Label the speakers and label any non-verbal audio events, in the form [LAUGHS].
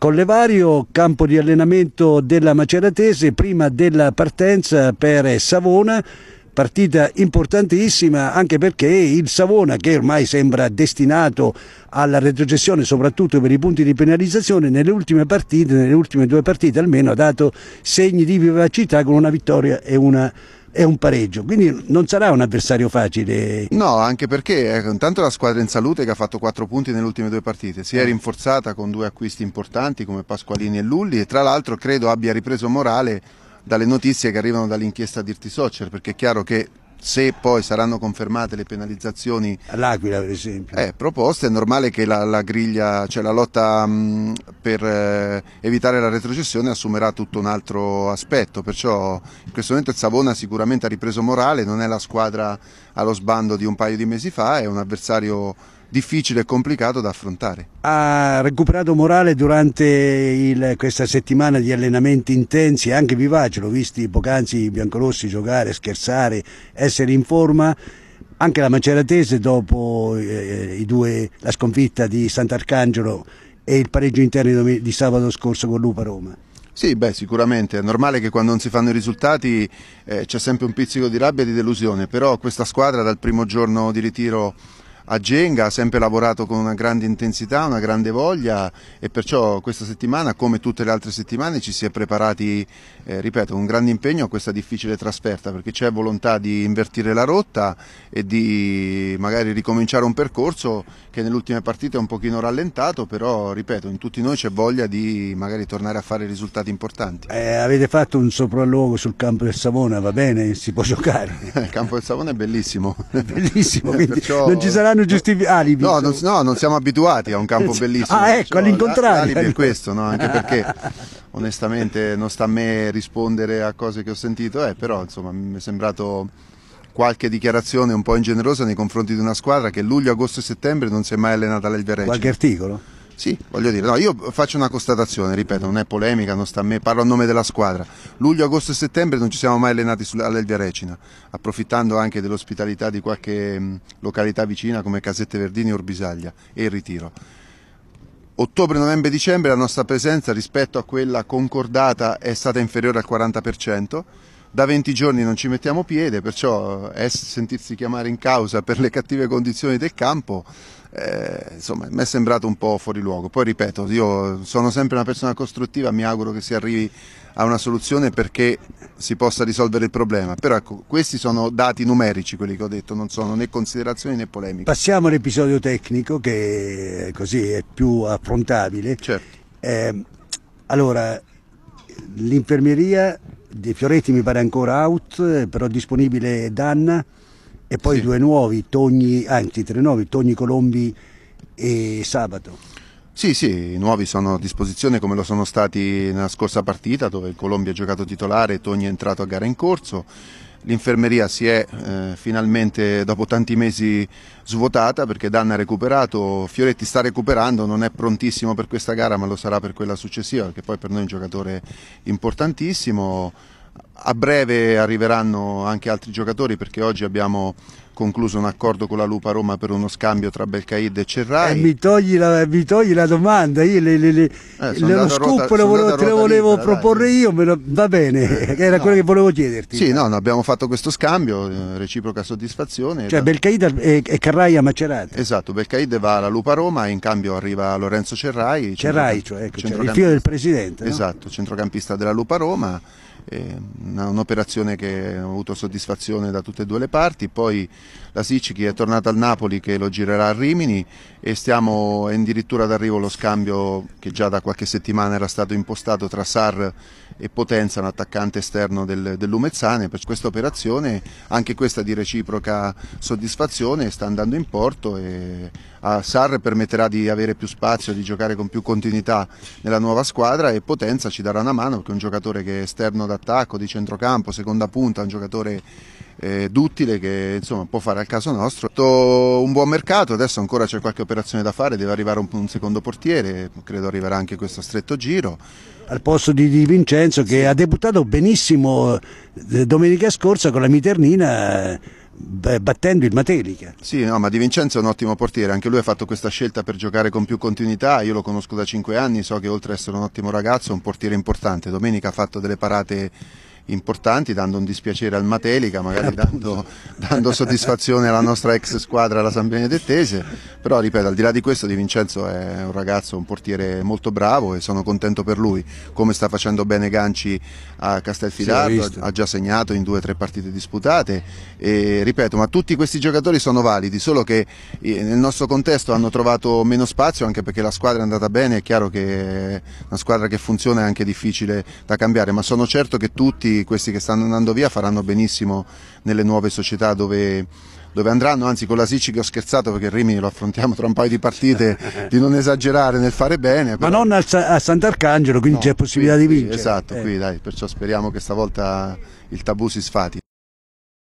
Speaker 1: Collevario, campo di allenamento della Maceratese prima della partenza per Savona partita importantissima anche perché il Savona che ormai sembra destinato alla retrocessione soprattutto per i punti di penalizzazione nelle ultime partite, nelle ultime due partite almeno ha dato segni di vivacità con una vittoria e una è un pareggio, quindi non sarà un avversario facile.
Speaker 2: No, anche perché eh, intanto la squadra in salute che ha fatto 4 punti nelle ultime due partite, si è eh. rinforzata con due acquisti importanti come Pasqualini e Lulli e tra l'altro credo abbia ripreso morale dalle notizie che arrivano dall'inchiesta Dirti Soccer, perché è chiaro che se poi saranno confermate le penalizzazioni all'Aquila per esempio eh, proposte è normale che la, la griglia cioè la lotta mh, mm, per eh, evitare la retrocessione assumerà tutto un altro aspetto perciò in questo momento il Savona sicuramente ha ripreso morale non è la squadra allo sbando di un paio di mesi fa è un avversario difficile e complicato da affrontare.
Speaker 1: Ha recuperato morale durante il, questa settimana di allenamenti intensi e anche vivaci, l'ho visti poc'anzi i biancorossi giocare, scherzare, essere in forma. Anche la Maceratese dopo eh, due, la sconfitta di Sant'Arcangelo e il pareggio interno di sabato scorso con l'Upa Roma.
Speaker 2: Sì, beh, sicuramente, è normale che quando non si fanno i risultati eh, c'è sempre un pizzico di rabbia e di delusione, però questa squadra dal primo giorno di ritiro a Genga, ha sempre lavorato con una grande intensità, una grande voglia e perciò questa settimana, come tutte le altre settimane, ci si è preparati, eh, ripeto, con grande impegno a questa difficile trasferta perché c'è volontà di invertire la rotta e di magari ricominciare un percorso che nelle ultime partite è un pochino rallentato, però ripeto, in tutti noi c'è voglia di magari tornare a fare risultati importanti.
Speaker 1: Eh, avete fatto un
Speaker 2: sopralluogo sul campo del Savona, va bene, si può giocare. [LAUGHS] Il campo del Savona è bellissimo. bellissimo, [LAUGHS] quindi perciò... non ci saranno hanno giustificato alibi. Ah, no, non, no, non siamo abituati a un campo [LAUGHS] bellissimo. Ah, ecco, cioè, all'incontrario. Alibi è questo, no? anche perché onestamente non sta a me rispondere a cose che ho sentito, eh, però insomma mi è sembrato qualche dichiarazione un po' ingenerosa nei confronti di una squadra che luglio, agosto e settembre non si è mai allenata all'Elverecce. Qualche articolo? Sì, voglio dire, no, io faccio una constatazione, ripeto, non è polemica, non sta a me, parlo a nome della squadra. Luglio, agosto e settembre non ci siamo mai allenati all'Elvia Recina, approfittando anche dell'ospitalità di qualche mm, località vicina come Casette Verdini e Urbisaglia e il ritiro. Ottobre, novembre, dicembre la nostra presenza rispetto a quella concordata è stata inferiore al 40% da 20 giorni non ci mettiamo piede, perciò eh, sentirsi chiamare in causa per le cattive condizioni del campo eh, insomma, mi è sembrato un po' fuori luogo. Poi ripeto, io sono sempre una persona costruttiva, mi auguro che si arrivi a una soluzione perché si possa risolvere il problema. Però ecco, questi sono dati numerici, quelli che ho detto, non sono né considerazioni né polemiche.
Speaker 1: Passiamo all'episodio tecnico che così è più affrontabile. Certo. Eh, allora, l'infermeria di Fioretti mi pare ancora out, però disponibile Danna e poi sì. due nuovi, Togni, anzi tre nuovi, Togni Colombi e Sabato.
Speaker 2: Sì, sì, i nuovi sono a disposizione come lo sono stati nella scorsa partita dove Colombi ha giocato titolare e Togni è entrato a gara in corso. L'infermeria si è eh, finalmente dopo tanti mesi svuotata perché Danna ha recuperato, Fioretti sta recuperando, non è prontissimo per questa gara ma lo sarà per quella successiva perché poi per noi è un giocatore importantissimo a breve arriveranno anche altri giocatori perché oggi abbiamo concluso un accordo con la Lupa Roma per uno scambio tra Belcaid e Cerrai. Eh, mi,
Speaker 1: togli la, mi, togli la, domanda, io le, le, le, eh, lo scoop lo volevo, te lo volevo libera, proporre dai. io, lo, va bene, eh, [LAUGHS]
Speaker 2: era no. quello che volevo chiederti. Sì, no, no abbiamo fatto questo scambio, eh, reciproca soddisfazione. Cioè da... Belcaid
Speaker 1: e, e Carrai a Macerata.
Speaker 2: Esatto, Belcaid va alla Lupa Roma e in cambio arriva Lorenzo Cerrai. Cerrai, cioè, ecco, cioè, il figlio del presidente. No? Esatto, centrocampista della Lupa Roma Ehm, un'operazione che ha avuto soddisfazione da tutte e due le parti, poi la Sicchi è tornata al Napoli che lo girerà a Rimini e stiamo addirittura d'arrivo lo scambio che già da qualche settimana era stato impostato tra Sar e Potenza, un attaccante esterno del, Lumezzane, per questa operazione anche questa di reciproca soddisfazione sta andando in porto e a Sar permetterà di avere più spazio, di giocare con più continuità nella nuova squadra e Potenza ci darà una mano perché è un giocatore che è esterno da d'attacco, di centrocampo, seconda punta, un giocatore eh, duttile che insomma, può fare al caso nostro. Un buon mercato, adesso ancora c'è qualche operazione da fare, deve arrivare un, un, secondo portiere, credo arriverà anche questo stretto giro. Al posto di Di Vincenzo che ha debuttato benissimo eh, domenica scorsa con la Miternina eh, battendo il Matelica. Sì, no, ma Di Vincenzo è un ottimo portiere, anche lui ha fatto questa scelta per giocare con più continuità, io lo conosco da 5 anni, so che oltre ad essere un ottimo ragazzo è un portiere importante, domenica ha fatto delle parate importanti, dando un dispiacere al Matelica, magari dando, dando soddisfazione alla nostra ex squadra, la San Benedettese, però ripeto, al di là di questo Di Vincenzo è un ragazzo, un portiere molto bravo e sono contento per lui, come sta facendo bene Ganci a Castelfidardo, ha già segnato in due o tre partite disputate e ripeto, ma tutti questi giocatori sono validi, solo che eh, nel nostro contesto hanno trovato meno spazio anche perché la squadra è andata bene, è chiaro che una squadra che funziona è anche difficile da cambiare, ma sono certo che tutti questi che stanno andando via faranno benissimo nelle nuove società dove, dove andranno, anzi con la Sicci che ho scherzato perché Rimini lo affrontiamo tra un paio di partite [LAUGHS] di non esagerare nel fare bene. Però... Ma non a, a Sant'Arcangelo, quindi no, c'è possibilità qui, di vincere. Esatto, eh. qui dai, perciò speriamo che stavolta il tabù si sfati.